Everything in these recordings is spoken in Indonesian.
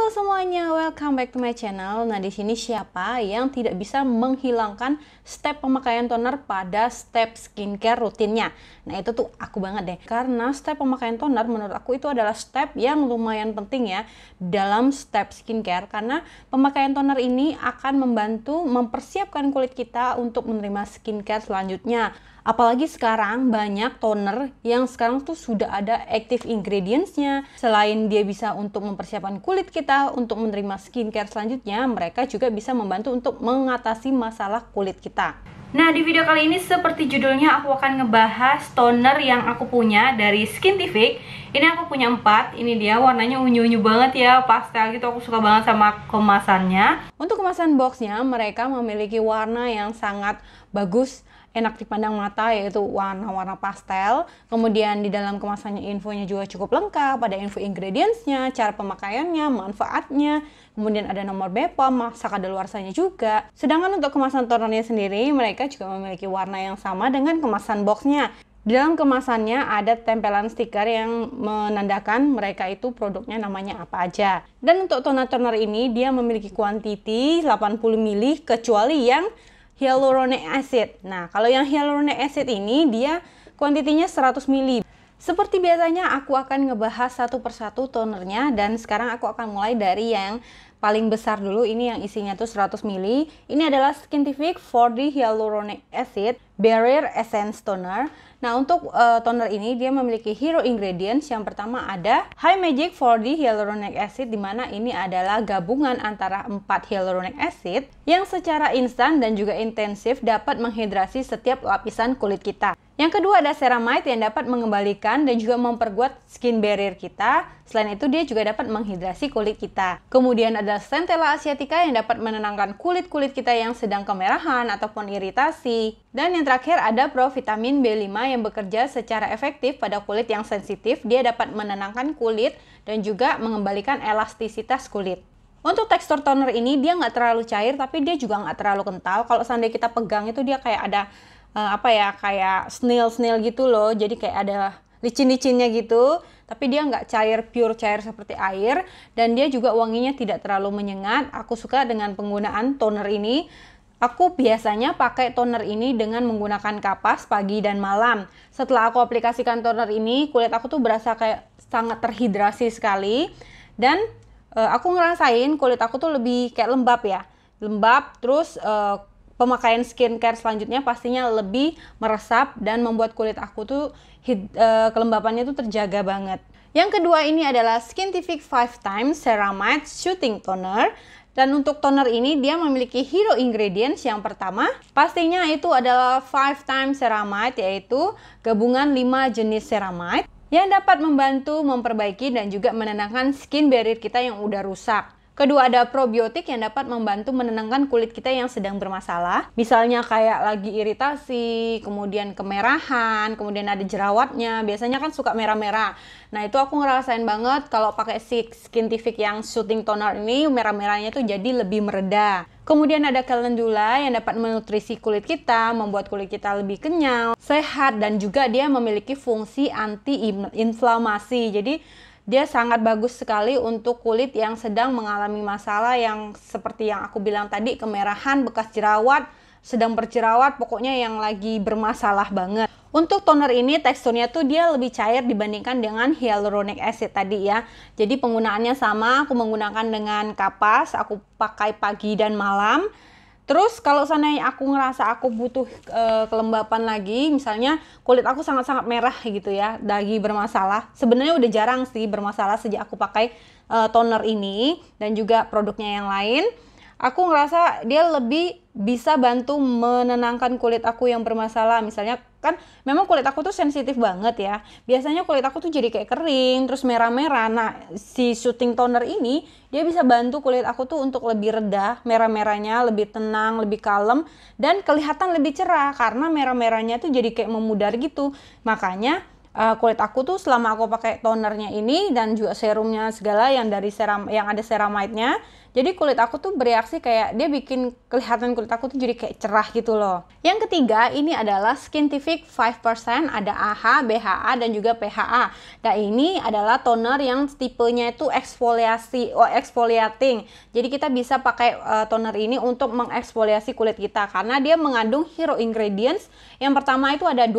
Halo semuanya, welcome back to my channel. Nah, di sini siapa yang tidak bisa menghilangkan step pemakaian toner pada step skincare rutinnya? Nah, itu tuh aku banget deh. Karena step pemakaian toner menurut aku itu adalah step yang lumayan penting ya dalam step skincare karena pemakaian toner ini akan membantu mempersiapkan kulit kita untuk menerima skincare selanjutnya Apalagi sekarang banyak toner yang sekarang tuh sudah ada active ingredients-nya. Selain dia bisa untuk mempersiapkan kulit kita untuk menerima skincare selanjutnya, mereka juga bisa membantu untuk mengatasi masalah kulit kita. Nah, di video kali ini seperti judulnya aku akan ngebahas toner yang aku punya dari Skintific. Ini aku punya empat ini dia warnanya unyu-unyu banget ya, pastel gitu. Aku suka banget sama kemasannya. Untuk kemasan boxnya, mereka memiliki warna yang sangat bagus enak dipandang mata yaitu warna-warna pastel. Kemudian di dalam kemasannya infonya juga cukup lengkap, ada info ingredientsnya, cara pemakaiannya, manfaatnya, kemudian ada nomor BPOM, masa kadaluarsanya juga. Sedangkan untuk kemasan tonernya sendiri, mereka juga memiliki warna yang sama dengan kemasan boxnya. Di dalam kemasannya ada tempelan stiker yang menandakan mereka itu produknya namanya apa aja. Dan untuk toner-toner ini dia memiliki kuantiti 80 ml kecuali yang hyaluronic acid. Nah, kalau yang hyaluronic acid ini dia kuantitinya 100 ml. Seperti biasanya aku akan ngebahas satu persatu tonernya dan sekarang aku akan mulai dari yang paling besar dulu ini yang isinya tuh 100 ml. Ini adalah Skintific 4D Hyaluronic Acid Barrier Essence Toner. Nah, untuk uh, toner ini dia memiliki hero ingredients. Yang pertama ada High Magic 4D Hyaluronic Acid di mana ini adalah gabungan antara 4 hyaluronic acid yang secara instan dan juga intensif dapat menghidrasi setiap lapisan kulit kita. Yang kedua ada ceramide yang dapat mengembalikan dan juga memperkuat skin barrier kita. Selain itu dia juga dapat menghidrasi kulit kita. Kemudian ada centella asiatica yang dapat menenangkan kulit-kulit kita yang sedang kemerahan ataupun iritasi. Dan yang terakhir ada provitamin B5 yang bekerja secara efektif pada kulit yang sensitif. Dia dapat menenangkan kulit dan juga mengembalikan elastisitas kulit. Untuk tekstur toner ini dia nggak terlalu cair tapi dia juga nggak terlalu kental. Kalau seandainya kita pegang itu dia kayak ada uh, apa ya kayak snail snail gitu loh jadi kayak ada licin-licinnya gitu tapi dia nggak cair pure cair seperti air dan dia juga wanginya tidak terlalu menyengat aku suka dengan penggunaan toner ini Aku biasanya pakai toner ini dengan menggunakan kapas pagi dan malam. Setelah aku aplikasikan toner ini, kulit aku tuh berasa kayak sangat terhidrasi sekali dan uh, aku ngerasain kulit aku tuh lebih kayak lembab ya. Lembab terus uh, pemakaian skincare selanjutnya pastinya lebih meresap dan membuat kulit aku tuh hid, e, kelembapannya tuh terjaga banget. Yang kedua ini adalah Skintific 5 Times Ceramide Shooting Toner. Dan untuk toner ini dia memiliki hero ingredients yang pertama pastinya itu adalah 5 times ceramide yaitu gabungan 5 jenis ceramide yang dapat membantu memperbaiki dan juga menenangkan skin barrier kita yang udah rusak. Kedua ada probiotik yang dapat membantu menenangkan kulit kita yang sedang bermasalah. Misalnya kayak lagi iritasi, kemudian kemerahan, kemudian ada jerawatnya. Biasanya kan suka merah-merah. Nah itu aku ngerasain banget kalau pakai si Skintific yang shooting toner ini merah-merahnya tuh jadi lebih mereda. Kemudian ada calendula yang dapat menutrisi kulit kita, membuat kulit kita lebih kenyal, sehat, dan juga dia memiliki fungsi anti-inflamasi. Jadi dia sangat bagus sekali untuk kulit yang sedang mengalami masalah yang seperti yang aku bilang tadi kemerahan bekas jerawat sedang berjerawat pokoknya yang lagi bermasalah banget untuk toner ini teksturnya tuh dia lebih cair dibandingkan dengan hyaluronic acid tadi ya jadi penggunaannya sama aku menggunakan dengan kapas aku pakai pagi dan malam Terus kalau seandainya aku ngerasa aku butuh e, kelembapan lagi, misalnya kulit aku sangat-sangat merah gitu ya, daging bermasalah. Sebenarnya udah jarang sih bermasalah sejak aku pakai e, toner ini dan juga produknya yang lain aku ngerasa dia lebih bisa bantu menenangkan kulit aku yang bermasalah misalnya kan memang kulit aku tuh sensitif banget ya biasanya kulit aku tuh jadi kayak kering terus merah-merah nah si shooting toner ini dia bisa bantu kulit aku tuh untuk lebih reda merah-merahnya lebih tenang lebih kalem dan kelihatan lebih cerah karena merah-merahnya tuh jadi kayak memudar gitu makanya uh, kulit aku tuh selama aku pakai tonernya ini dan juga serumnya segala yang dari seram yang ada ceramide-nya jadi kulit aku tuh bereaksi kayak dia bikin kelihatan kulit aku tuh jadi kayak cerah gitu loh. Yang ketiga ini adalah Skintific 5% ada AHA, BHA dan juga PHA. Dan ini adalah toner yang tipenya itu eksfoliasi, oh, exfoliating. Jadi kita bisa pakai uh, toner ini untuk mengeksfoliasi kulit kita karena dia mengandung hero ingredients. Yang pertama itu ada 2%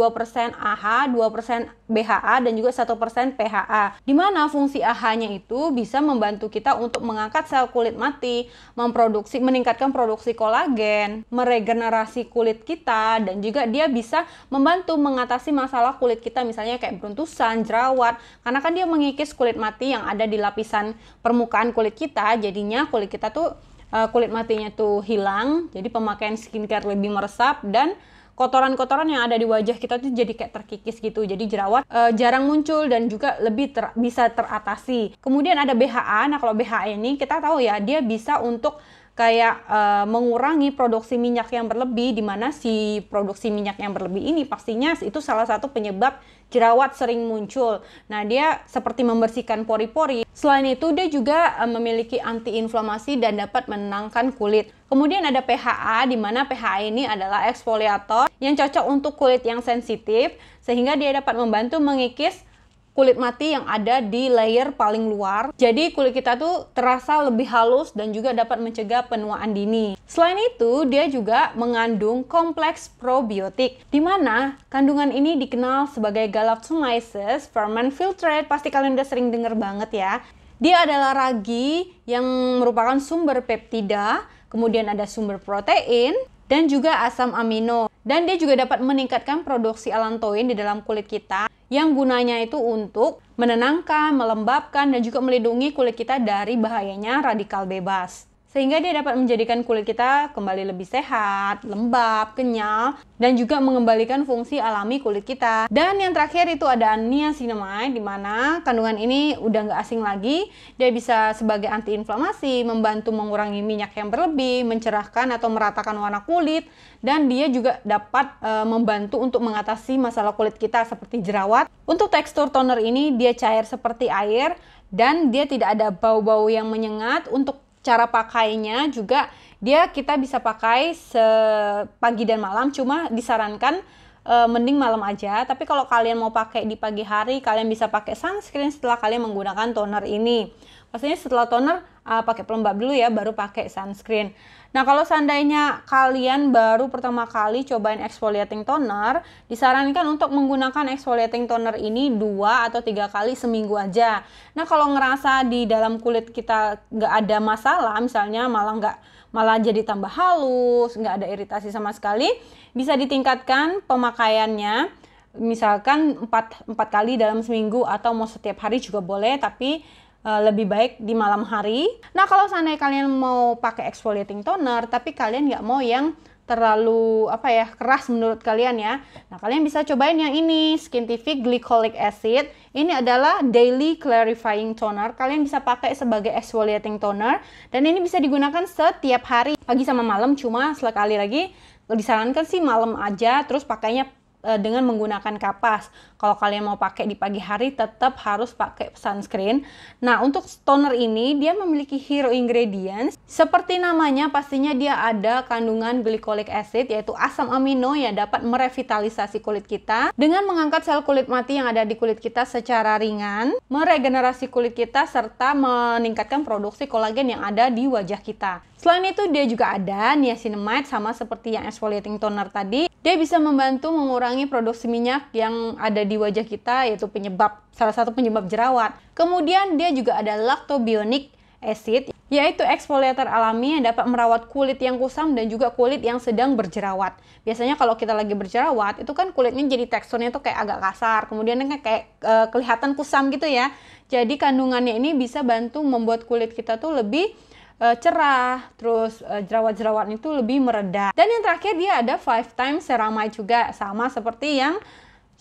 AHA, 2% BHA dan juga 1% PHA. Dimana fungsi AHA-nya itu bisa membantu kita untuk mengangkat sel kulit mati, memproduksi meningkatkan produksi kolagen, meregenerasi kulit kita, dan juga dia bisa membantu mengatasi masalah kulit kita misalnya kayak beruntusan, jerawat, karena kan dia mengikis kulit mati yang ada di lapisan permukaan kulit kita, jadinya kulit kita tuh eh, kulit matinya tuh hilang, jadi pemakaian skincare lebih meresap dan kotoran-kotoran yang ada di wajah kita tuh jadi kayak terkikis gitu. Jadi jerawat e, jarang muncul dan juga lebih ter, bisa teratasi. Kemudian ada BHA. Nah, kalau BHA ini kita tahu ya dia bisa untuk kayak uh, mengurangi produksi minyak yang berlebih di mana si produksi minyak yang berlebih ini pastinya itu salah satu penyebab jerawat sering muncul. Nah, dia seperti membersihkan pori-pori. Selain itu dia juga uh, memiliki antiinflamasi dan dapat menenangkan kulit. Kemudian ada PHA di mana PHA ini adalah eksfoliator yang cocok untuk kulit yang sensitif sehingga dia dapat membantu mengikis kulit mati yang ada di layer paling luar. Jadi kulit kita tuh terasa lebih halus dan juga dapat mencegah penuaan dini. Selain itu, dia juga mengandung kompleks probiotik, di mana kandungan ini dikenal sebagai galactomyces ferment filtrate. Pasti kalian udah sering denger banget ya. Dia adalah ragi yang merupakan sumber peptida, kemudian ada sumber protein, dan juga asam amino. Dan dia juga dapat meningkatkan produksi alantoin di dalam kulit kita yang gunanya itu untuk menenangkan, melembabkan, dan juga melindungi kulit kita dari bahayanya radikal bebas sehingga dia dapat menjadikan kulit kita kembali lebih sehat, lembab, kenyal, dan juga mengembalikan fungsi alami kulit kita. Dan yang terakhir itu ada niacinamide, di mana kandungan ini udah nggak asing lagi. Dia bisa sebagai antiinflamasi, membantu mengurangi minyak yang berlebih, mencerahkan atau meratakan warna kulit, dan dia juga dapat e, membantu untuk mengatasi masalah kulit kita seperti jerawat. Untuk tekstur toner ini dia cair seperti air dan dia tidak ada bau-bau yang menyengat untuk cara pakainya juga dia kita bisa pakai sepagi dan malam cuma disarankan e, mending malam aja tapi kalau kalian mau pakai di pagi hari kalian bisa pakai sunscreen setelah kalian menggunakan toner ini pastinya setelah toner uh, pakai pelembab dulu ya baru pakai sunscreen. Nah, kalau seandainya kalian baru pertama kali cobain exfoliating toner, disarankan untuk menggunakan exfoliating toner ini dua atau tiga kali seminggu aja. Nah, kalau ngerasa di dalam kulit kita nggak ada masalah, misalnya malah nggak malah jadi tambah halus, nggak ada iritasi sama sekali, bisa ditingkatkan pemakaiannya misalkan 4, 4 kali dalam seminggu atau mau setiap hari juga boleh tapi Eh, lebih baik di malam hari. Nah, kalau seandainya kalian mau pakai exfoliating toner, tapi kalian nggak mau yang terlalu apa ya keras menurut kalian ya. Nah, kalian bisa cobain yang ini, Skintific Glycolic Acid. Ini adalah daily clarifying toner. Kalian bisa pakai sebagai exfoliating toner dan ini bisa digunakan setiap hari, pagi sama malam cuma sekali lagi disarankan sih malam aja terus pakainya eh, dengan menggunakan kapas. Kalau kalian mau pakai di pagi hari tetap harus pakai sunscreen. Nah, untuk toner ini dia memiliki hero ingredients. Seperti namanya pastinya dia ada kandungan glycolic acid yaitu asam amino yang dapat merevitalisasi kulit kita dengan mengangkat sel kulit mati yang ada di kulit kita secara ringan, meregenerasi kulit kita serta meningkatkan produksi kolagen yang ada di wajah kita. Selain itu dia juga ada niacinamide sama seperti yang exfoliating toner tadi. Dia bisa membantu mengurangi produksi minyak yang ada di wajah kita yaitu penyebab salah satu penyebab jerawat. Kemudian dia juga ada lactobionic acid yaitu eksfoliator alami yang dapat merawat kulit yang kusam dan juga kulit yang sedang berjerawat. Biasanya kalau kita lagi berjerawat itu kan kulitnya jadi teksturnya tuh kayak agak kasar, kemudian kayak e, kelihatan kusam gitu ya. Jadi kandungannya ini bisa bantu membuat kulit kita tuh lebih eh, cerah, terus e, jerawat-jerawatnya itu lebih meredah Dan yang terakhir dia ada five times ceramide juga sama seperti yang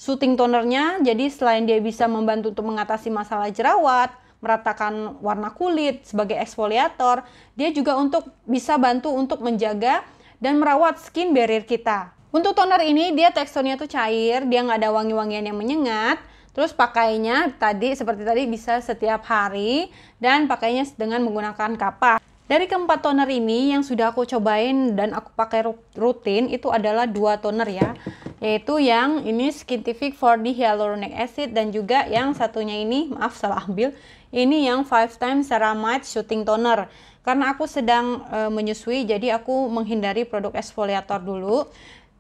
Suting tonernya, jadi selain dia bisa membantu untuk mengatasi masalah jerawat, meratakan warna kulit sebagai eksfoliator, dia juga untuk bisa bantu untuk menjaga dan merawat skin barrier kita. Untuk toner ini dia teksturnya tuh cair, dia nggak ada wangi-wangian yang menyengat. Terus pakainya tadi seperti tadi bisa setiap hari dan pakainya dengan menggunakan kapas. Dari keempat toner ini yang sudah aku cobain dan aku pakai rutin itu adalah dua toner ya yaitu yang ini scientific for the hyaluronic acid dan juga yang satunya ini maaf salah ambil ini yang five times ceramide shooting toner karena aku sedang e, menyusui jadi aku menghindari produk eksfoliator dulu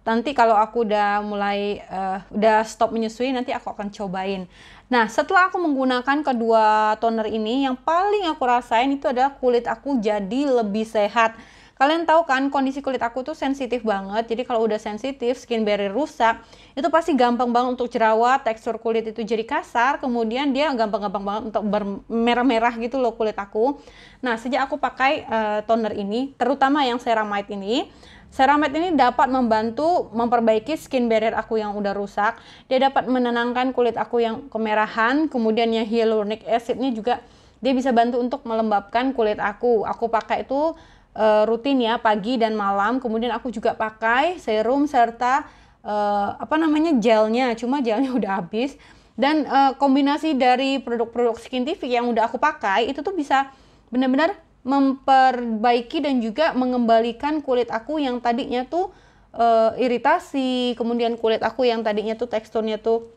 nanti kalau aku udah mulai uh, udah stop menyusui nanti aku akan cobain nah setelah aku menggunakan kedua toner ini yang paling aku rasain itu adalah kulit aku jadi lebih sehat Kalian tahu kan kondisi kulit aku tuh sensitif banget. Jadi kalau udah sensitif, skin barrier rusak, itu pasti gampang banget untuk jerawat, tekstur kulit itu jadi kasar, kemudian dia gampang-gampang banget untuk bermerah merah gitu loh kulit aku. Nah, sejak aku pakai uh, toner ini, terutama yang ceramide ini, Ceramide ini dapat membantu memperbaiki skin barrier aku yang udah rusak. Dia dapat menenangkan kulit aku yang kemerahan, kemudian yang hyaluronic acid ini juga dia bisa bantu untuk melembabkan kulit aku. Aku pakai itu uh, rutin ya pagi dan malam. Kemudian aku juga pakai serum serta uh, apa namanya gelnya. Cuma gelnya udah habis. Dan uh, kombinasi dari produk-produk scientific yang udah aku pakai itu tuh bisa benar-benar memperbaiki dan juga mengembalikan kulit aku yang tadinya tuh uh, iritasi, kemudian kulit aku yang tadinya tuh teksturnya tuh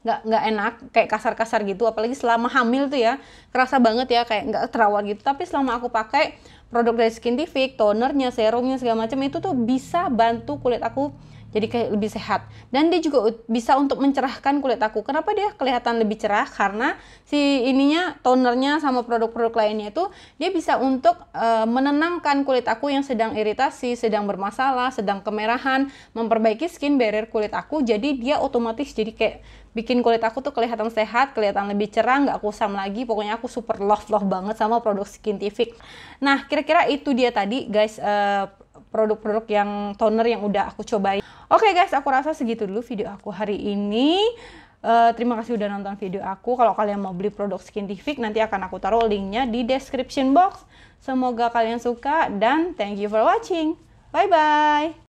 nggak nggak enak kayak kasar-kasar gitu apalagi selama hamil tuh ya kerasa banget ya kayak nggak terawat gitu tapi selama aku pakai produk dari Skin Skintific tonernya serumnya segala macam itu tuh bisa bantu kulit aku jadi kayak lebih sehat dan dia juga bisa untuk mencerahkan kulit aku kenapa dia kelihatan lebih cerah karena si ininya tonernya sama produk-produk lainnya itu dia bisa untuk e, menenangkan kulit aku yang sedang iritasi sedang bermasalah sedang kemerahan memperbaiki skin barrier kulit aku jadi dia otomatis jadi kayak bikin kulit aku tuh kelihatan sehat, kelihatan lebih cerah, nggak kusam lagi. Pokoknya aku super love love banget sama produk skin Skintific. Nah, kira-kira itu dia tadi guys uh, produk-produk yang toner yang udah aku cobain. Oke okay guys, aku rasa segitu dulu video aku hari ini. Uh, terima kasih udah nonton video aku. Kalau kalian mau beli produk skin Skintific, nanti akan aku taruh linknya di description box. Semoga kalian suka dan thank you for watching. Bye-bye!